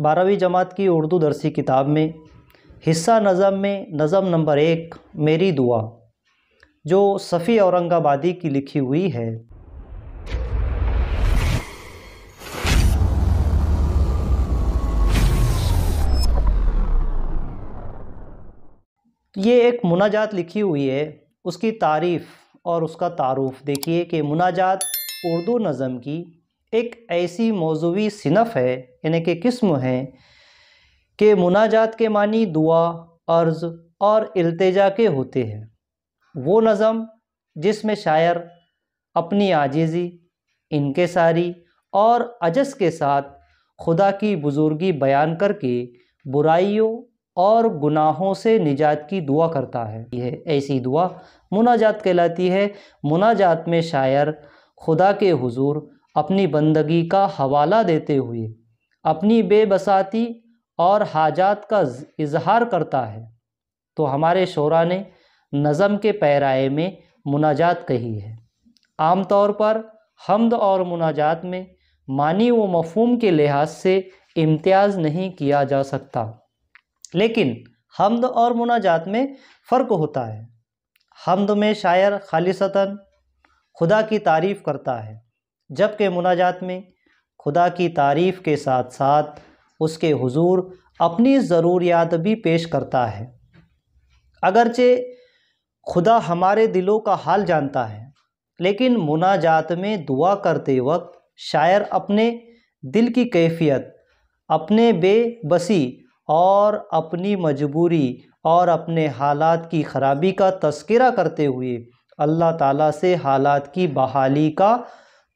बारहवीं जमात की उर्दू दरसी किताब में हिस्सा नज़म में नज़म नंबर एक मेरी दुआ जो सफ़ी औरंगाबादी की लिखी हुई है ये एक मुनाजात लिखी हुई है उसकी तारीफ़ और उसका तारुफ देखिए कि मुनाजात उर्दू नज़म की एक ऐसी मौजूवी सिनफ है यानी कि किस्म है कि मुनाजात के मानी दुआ अर्ज़ और अल्तजा के होते हैं वो नज़म जिसमें शायर अपनी आजीज़ी इनके सारी और अजस के साथ खुदा की बुज़ुर्गी बयान करके बुराइयों और गुनाहों से निजात की दुआ करता है यह ऐसी दुआ मुनाजात कहलाती है मुनाजात में शायर खुदा के हुजूर अपनी बंदगी का हवाला देते हुए अपनी बेबसाती और हाजात का इजहार करता है तो हमारे शोरा ने नज़म के पैराए में मुनाजात कही है आम तौर पर हमद और मुनाजात में मानी व मफहम के लिहाज से इम्तियाज़ नहीं किया जा सकता लेकिन हमद और मुनाजात में फ़र्क होता है हमद में शायर खालिशता खुदा की तारीफ़ करता है जबकि मुनाजात में खुदा की तारीफ़ के साथ साथ उसके हुजूर अपनी ज़रूरियात भी पेश करता है अगरचे खुदा हमारे दिलों का हाल जानता है लेकिन मुनाजात में दुआ करते वक्त शायर अपने दिल की कैफियत अपने बेबसी और अपनी मजबूरी और अपने हालात की ख़राबी का तस्करा करते हुए अल्लाह ताला से हालात की बहाली का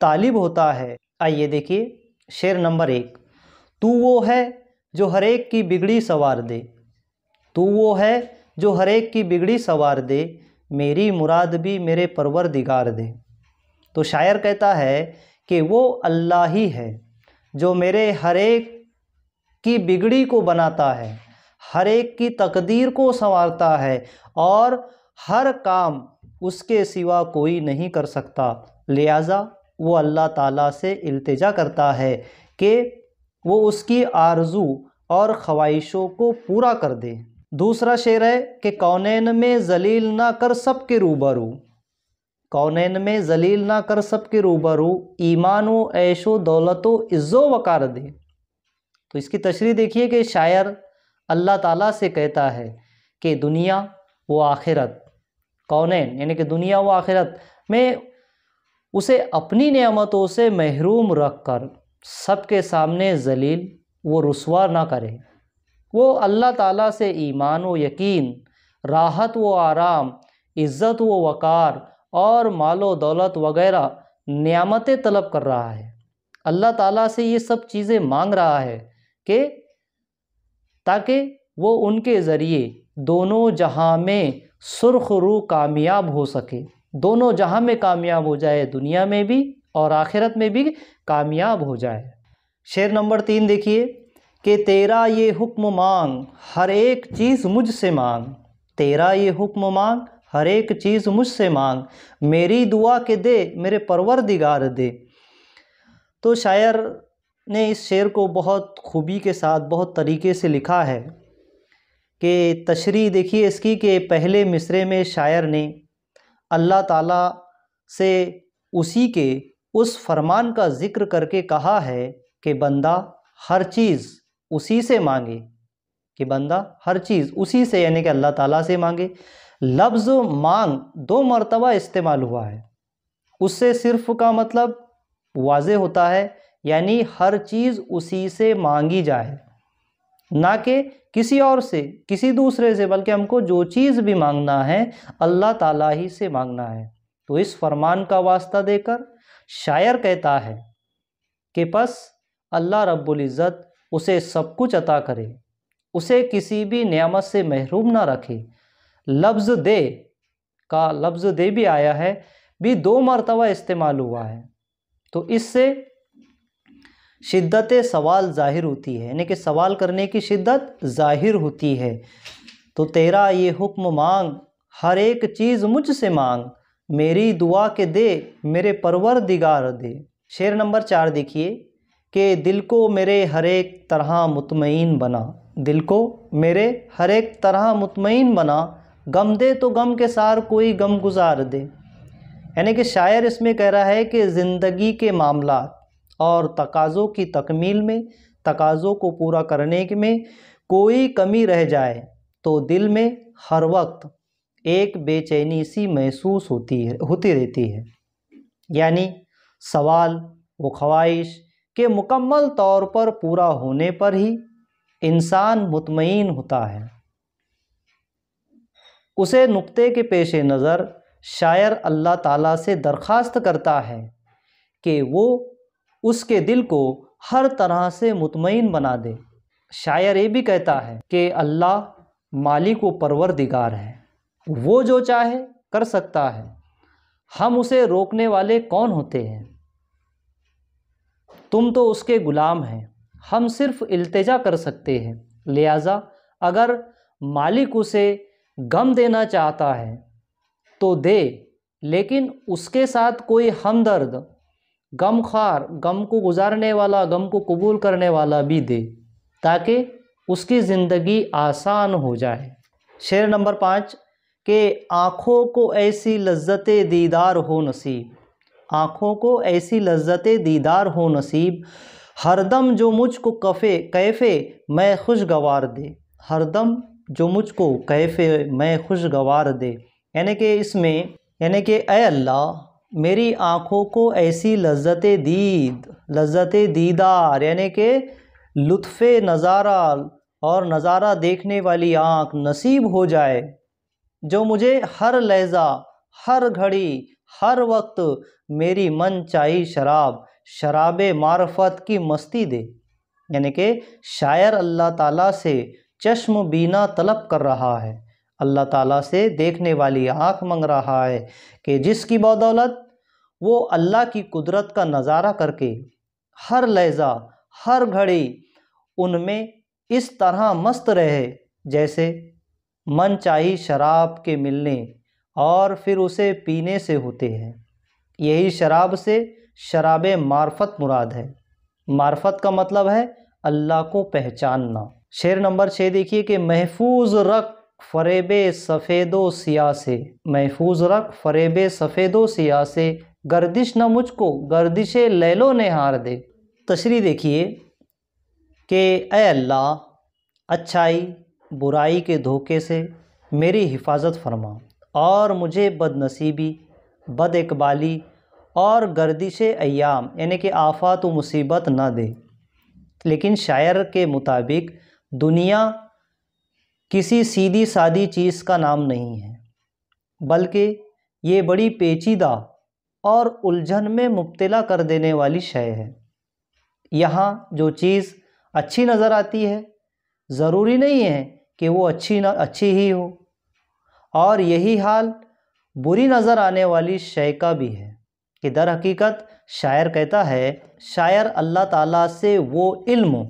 तालिब होता है आइए देखिए शेर नंबर एक तू वो है जो हरेक की बिगड़ी सवार दे तू वो है जो हरेक की बिगड़ी सवार दे मेरी मुराद भी मेरे परवर दिगार दे तो शायर कहता है कि वो अल्लाह ही है जो मेरे हरेक की बिगड़ी को बनाता है हर एक की तकदीर को संवारता है और हर काम उसके सिवा कोई नहीं कर सकता लिहाजा वो अल्लाह ताला से इल्तिजा करता है कि वो उसकी आरजू और ख्वाहिशों को पूरा कर दे दूसरा शेर है कि कौनैन में जलील ना कर सब के रूबरू कौनैन में जलील ना कर सब के रूबरू ईमान व ऐशो दौलत व इज़्ज़ो वकार दे तो इसकी तशरी देखिए कि शायर अल्लाह ताला से कहता है कि दुनिया व आखिरत कौनैन यानी कि दुनिया व आखिरत में उसे अपनी नियामतों से महरूम रख कर सबके सामने जलील वो रसवा ना करे वो अल्लाह ताला से ईमान व यकीन राहत व आराम इज़्ज़त व वक़ार और मालो दौलत वगैरह नियामतें तलब कर रहा है अल्लाह ताला से ये सब चीज़ें मांग रहा है कि ताकि वो उनके ज़रिए दोनों जहाँ में सुरख रू कामयाब हो सके दोनों जहाँ में कामयाब हो जाए दुनिया में भी और आखिरत में भी कामयाब हो जाए शेर नंबर तीन देखिए कि तेरा ये हुक्म मांग हर एक चीज़ मुझसे मांग तेरा ये हुक्म मांग हर एक चीज़ मुझसे मांग मेरी दुआ के दे मेरे परवर दिगार दे तो शायर ने इस शेर को बहुत खूबी के साथ बहुत तरीके से लिखा है कि तशरी देखिए इसकी कि पहले मिसरे में शायर ने अल्लाह ताला से उसी के उस फरमान का ज़िक्र करके कहा है कि बंदा हर चीज़ उसी से मांगे कि बंदा हर चीज़ उसी से यानी कि अल्लाह ताला से मांगे लफ्ज़ मांग दो मरतबा इस्तेमाल हुआ है उससे सिर्फ का मतलब वाज होता है यानी हर चीज़ उसी से मांगी जाए ना कि किसी और से किसी दूसरे से बल्कि हमको जो चीज़ भी मांगना है अल्लाह ताला ही से मांगना है तो इस फरमान का वास्ता देकर शायर कहता है कि बस अल्लाह रब्बुल इज़्ज़त उसे सब कुछ अता करे उसे किसी भी नियामत से महरूम ना रखे लफ्ज़ दे का लफ्ज़ दे भी आया है भी दो मरतबा इस्तेमाल हुआ है तो इससे शिद्दत सवाल ज़ाहिर होती है यानी कि सवाल करने की शिद्दत ज़ाहिर होती है तो तेरा ये हुक्म मांग हर एक चीज़ मुझसे मांग मेरी दुआ के दे मेरे परवर दिगार दे शेर नंबर चार देखिए कि दिल को मेरे हर एक तरह मुतमिन बना दिल को मेरे हर एक तरह मुतमिन बना गम दे तो गम के सार कोई गम गुजार दे यानी कि शायर इसमें कह रहा है कि ज़िंदगी के मामला और तकाज़ों की तकमील में तकाज़ों को पूरा करने में कोई कमी रह जाए तो दिल में हर वक्त एक बेचैनी सी महसूस होती है होती रहती है यानी सवाल व ख्वाहिश के मुकम्मल तौर पर पूरा होने पर ही इंसान मुतमईन होता है उसे नुक्ते के पेश नज़र शायर अल्लाह ताला से दरख्वास्त करता है कि वो उसके दिल को हर तरह से मुतमिन बना दे शायर ये भी कहता है कि अल्लाह मालिक व दिगार है वो जो चाहे कर सकता है हम उसे रोकने वाले कौन होते हैं तुम तो उसके ग़ुलाम हैं हम सिर्फ़ अल्तजा कर सकते हैं लिहाजा अगर मालिक उसे गम देना चाहता है तो दे लेकिन उसके साथ कोई हमदर्द गम खार गम को गुजारने वाला गम को कबूल करने वाला भी दे ताकि उसकी ज़िंदगी आसान हो जाए शेर नंबर पाँच के आँखों को ऐसी लज्जत दीदार हो नसीब आँखों को ऐसी लज्जत दीदार हो नसीब हरदम जो मुझको कफ़े कैफ़े मैं खुशगवार दे हरदम जो मुझको कैफ़े मैं खुशगवार दे यानी कि इसमें यानी कि अल्लाह मेरी आँखों को ऐसी लज्जत दीद लज्जत दीदार यानी कि लुफ नज़ारा और नज़ारा देखने वाली आँख नसीब हो जाए जो मुझे हर लहजा हर घड़ी हर वक्त मेरी मन चाही शराब शराब मारफत की मस्ती दे यानी कि शायर अल्लाह ताला से चश्म बीना तलब कर रहा है अल्लाह ताला से देखने वाली आँख मंग रहा है कि जिसकी बदौलत वो अल्लाह की कुदरत का नज़ारा करके हर लहजा हर घड़ी उनमें इस तरह मस्त रहे जैसे मन चाही शराब के मिलने और फिर उसे पीने से होते हैं यही शराब से शराब मार्फत मुराद है मार्फत का मतलब है अल्लाह को पहचानना शेर नंबर छः देखिए कि महफूज रख फरेब सफ़ेदो सिया से महफूज रख फरेब सफ़ेदो सिया से गर्दिश न मुझको गर्दिश लैलो ने हार दे तशरी देखिए कि अल्लाह अच्छाई बुराई के धोखे से मेरी हिफाजत फरमा और मुझे बदनसीबी बद इकबाली और गर्दिश अयाम यानी कि आफात व मुसीबत ना दे लेकिन शायर के मुताबिक दुनिया किसी सीधी सादी चीज़ का नाम नहीं है बल्कि ये बड़ी पेचीदा और उलझन में मुब्तला कर देने वाली शय है यहाँ जो चीज़ अच्छी नज़र आती है ज़रूरी नहीं है कि वो अच्छी न अच्छी ही हो और यही हाल बुरी नज़र आने वाली शय का भी है कि दर हकीकत शायर कहता है शायर अल्लाह ताला से वो इल्म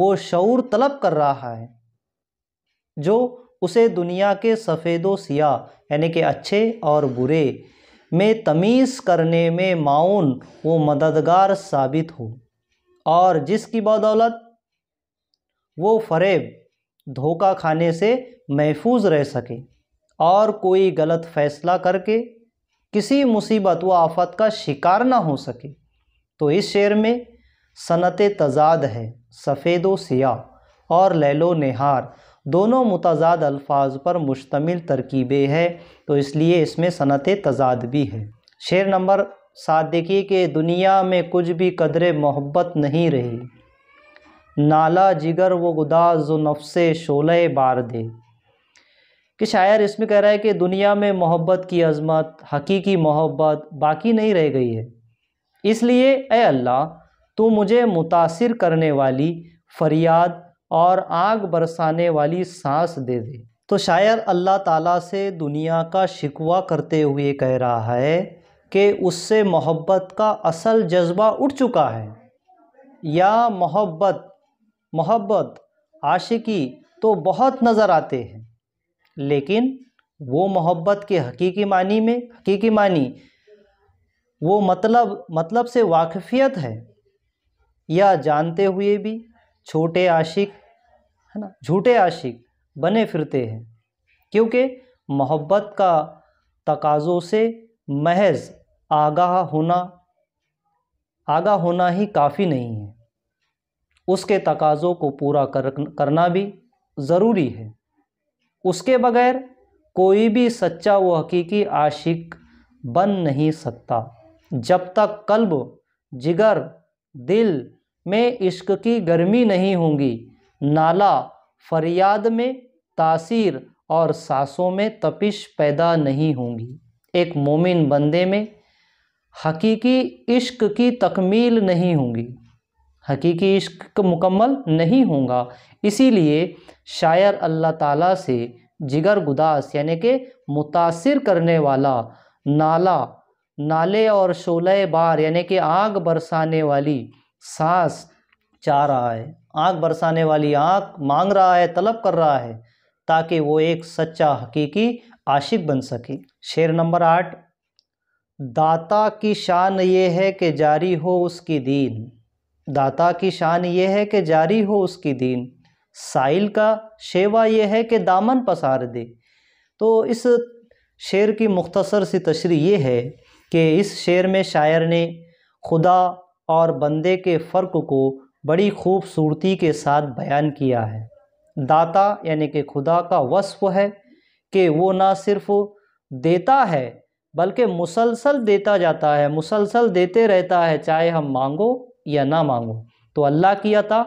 वो शूर तलब कर रहा है जो उसे दुनिया के सफ़ेदो सियाह यानी कि अच्छे और बुरे में तमीज़ करने में माउन वो मददगार साबित हो और जिसकी बदौलत वो फरेब धोखा खाने से महफूज रह सके और कोई गलत फ़ैसला करके किसी मुसीबत व आफत का शिकार ना हो सके तो इस शेर में सनत तजाद है सफ़ेदो सियाह और लैलो नहार दोनों मुतजाद अल्फाज पर मुश्तमिल तरकीबें है तो इसलिए इसमें सनत तजाद भी है शेर नंबर सात देखिए कि दुनिया में कुछ भी कदर मोहब्बत नहीं रही नाला जिगर व गुदाज नफ्स शोले बार दे कि शायर इसमें कह रहा है कि दुनिया में मोहब्बत की अजमत हकीकी मोहब्बत बाकी नहीं रह गई है इसलिए अल्लाह तू मुझे मुतासिर करने वाली फरियाद और आग बरसाने वाली सांस दे दे तो शायर अल्लाह ताला से दुनिया का शिकवा करते हुए कह रहा है कि उससे मोहब्बत का असल जज्बा उठ चुका है या मोहब्बत मोहब्बत आशिकी तो बहुत नज़र आते हैं लेकिन वो मोहब्बत के हकीकी मानी में हकीकी मानी वो मतलब मतलब से वाकफियत है या जानते हुए भी छोटे आशिक है ना झूठे आशिक बने फिरते हैं क्योंकि मोहब्बत का तकाज़ों से महज आगाह होना आगाह होना ही काफ़ी नहीं है उसके तकाज़ों को पूरा कर करना भी ज़रूरी है उसके बगैर कोई भी सच्चा व हकीकी आशिक बन नहीं सकता जब तक कल्ब जिगर दिल में इश्क की गर्मी नहीं होंगी नाला फरियाद में तासीर और सांसों में तपिश पैदा नहीं होंगी एक मोमिन बंदे में हकीकी इश्क की तकमील नहीं होंगी हकीकी इश्क मुकम्मल नहीं होगा इसीलिए शायर अल्लाह ताला से जिगर गुदास यानी कि मुतासर करने वाला नाला नाले और शोले बार यानी कि आग बरसाने वाली सांस चाह रहा है आँख बरसाने वाली आँख मांग रहा है तलब कर रहा है ताकि वो एक सच्चा हकीकी आशिक बन सके शेर नंबर आठ दाता की शान ये है कि जारी हो उसकी दीन दाता की शान ये है कि जारी हो उसकी दीन साइल का शेवा यह है कि दामन पसार दे तो इस शेर की मुख्तसर सी तशरी ये है कि इस शेर में शायर ने खुदा और बंदे के फ़र्क को बड़ी खूबसूरती के साथ बयान किया है दाता यानी कि खुदा का वस्फ है कि वो ना सिर्फ देता है बल्कि मुसलसल देता जाता है मुसलसल देते रहता है चाहे हम मांगो या ना मांगो तो अल्लाह की अता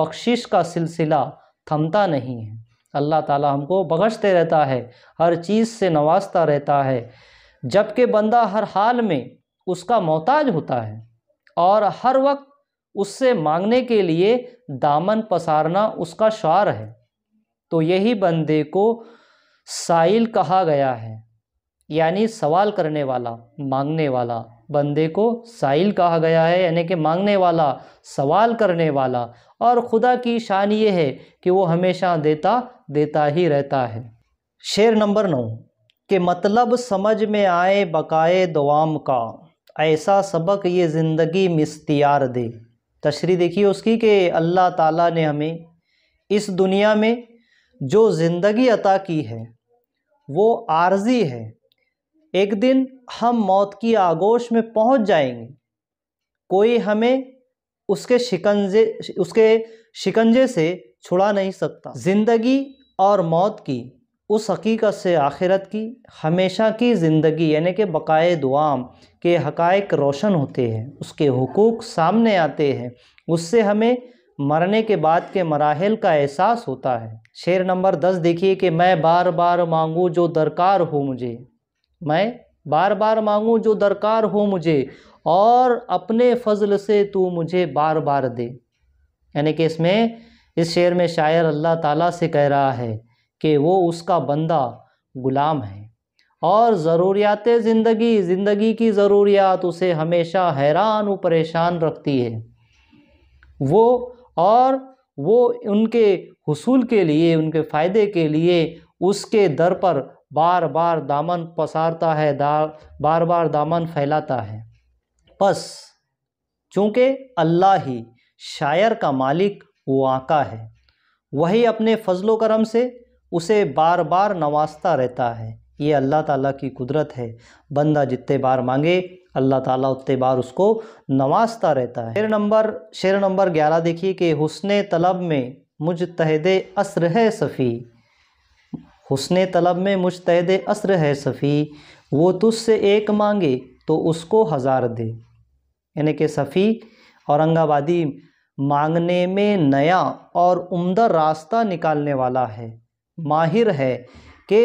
बख्शिश का सिलसिला थमता नहीं है अल्लाह ताला हमको बख्शते रहता है हर चीज़ से नवाजता रहता है जबकि बंदा हर हाल में उसका मोहताज होता है और हर वक्त उससे मांगने के लिए दामन पसारना उसका शार है तो यही बंदे को साइल कहा गया है यानी सवाल करने वाला मांगने वाला बंदे को साइल कहा गया है यानी कि मांगने वाला सवाल करने वाला और खुदा की शान ये है कि वो हमेशा देता देता ही रहता है शेर नंबर नौ के मतलब समझ में आए बकाए दुआम का ऐसा सबक ये ज़िंदगी मिस्तियार दे तशरी देखिए उसकी कि अल्लाह ताला ने हमें इस दुनिया में जो ज़िंदगी अता की है वो आर्जी है एक दिन हम मौत की आगोश में पहुंच जाएंगे कोई हमें उसके शिकंजे उसके शिकंजे से छुड़ा नहीं सकता ज़िंदगी और मौत की उस हकीकत से आखिरत की हमेशा की ज़िंदगी यानी कि बकाए दुआम के हकायक रोशन होते हैं उसके हकूक़ सामने आते हैं उससे हमें मरने के बाद के मराहल का एहसास होता है शेर नंबर दस देखिए कि मैं बार बार मांगूँ जो दरकार हो मुझे मैं बार बार मांगूँ जो दरकार हो मुझे और अपने फजल से तू मुझे बार बार दे यानी कि इसमें इस शेर में शायर अल्लाह ताला से कह रहा है कि वो उसका बंदा ग़ुलाम है और ज़रूरियात ज़िंदगी ज़िंदगी की ज़रूरियात उसे हमेशा हैरान व परेशान रखती है वो और वो उनके हसूल के लिए उनके फ़ायदे के लिए उसके दर पर बार बार दामन पसारता है दा बार बार दामन फैलाता है बस चूँकि अल्लाह ही शायर का मालिक वो आका है वही अपने फजलो करम से उसे बार बार नवाजता रहता है ये अल्लाह ताला की कुदरत है बंदा जितने बार मांगे अल्लाह ताला उतने बार उसको नवाजता रहता है शेर नंबर शेर नंबर ग्यारह देखिए कि हुसन तलब में तहद असर है सफ़ी हुसन तलब में तहद असर है सफ़ी वो तुझसे एक मांगे तो उसको हज़ार दे यानी कि सफ़ी औरंगाबादी मांगने में नया और उम्दा रास्ता निकालने वाला है माहिर है कि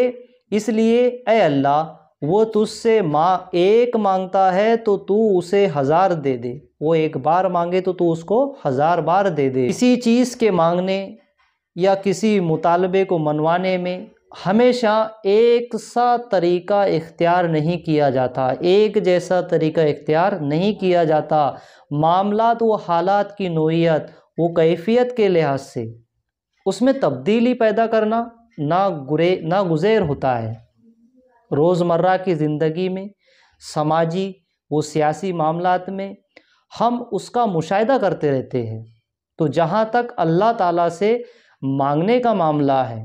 इसलिए अल्लाह वो तुझसे माँ एक मांगता है तो तू उसे हज़ार दे दे वो एक बार मांगे तो तू उसको हज़ार बार दे दे किसी चीज़ के मांगने या किसी मुतालबे को मनवाने में हमेशा एक सा तरीका इख्तियार नहीं किया जाता एक जैसा तरीका इख्तियार नहीं किया जाता मामला व हालात की नोयत वो कैफियत के लिहाज से उसमें तब्दीली पैदा करना ना गुरे ना गुज़ेर होता है रोज़मर्रा की ज़िंदगी में समाजी व सियासी मामलात में हम उसका मुशाह करते रहते हैं तो जहाँ तक अल्लाह ताला से मांगने का मामला है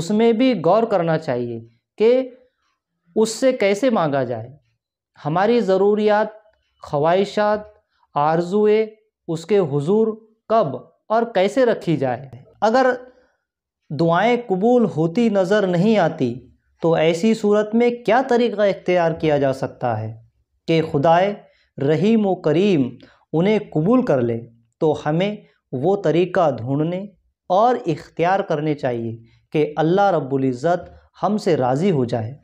उसमें भी गौर करना चाहिए कि उससे कैसे मांगा जाए हमारी ज़रूरियात ख्वाहिशात आरजुए उसके हुजूर कब और कैसे रखी जाए अगर दुआएं कबूल होती नज़र नहीं आती तो ऐसी सूरत में क्या तरीक़ा इख्तियार किया जा सकता है कि खुदाए रहीम व करीम उन्हें कबूल कर ले तो हमें वो तरीक़ा ढूंढने और इख्तियार करने चाहिए कि अल्लाह रब्ज़त हमसे राज़ी हो जाए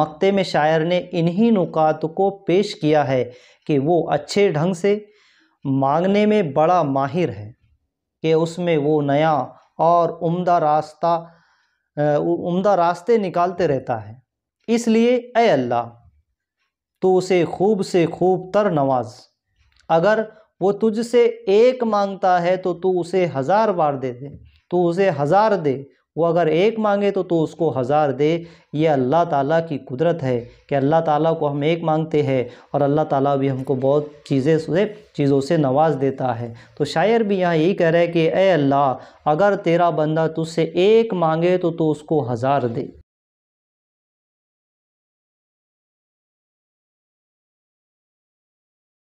मक्ते में शायर ने इन्हीं नुकात को पेश किया है कि वो अच्छे ढंग से मांगने में बड़ा माहिर है कि उसमें वो नया और उम्दा रास्ता उम्दा रास्ते निकालते रहता है इसलिए ए अल्लाह तो उसे खूब से खूब तर नवाज अगर वो तुझसे एक मांगता है तो तू उसे हज़ार बार दे दे तू उसे हज़ार दे वो अगर एक मांगे तो तो उसको हज़ार दे ये अल्लाह ताला की कुदरत है कि अल्लाह ताला को हम एक मांगते हैं और अल्लाह ताला भी हमको बहुत चीज़ें से चीज़ों से नवाज देता है तो शायर भी यहाँ यही कह रहा है कि ए अल्लाह अगर तेरा बंदा तुझसे एक मांगे तो तो उसको हज़ार दे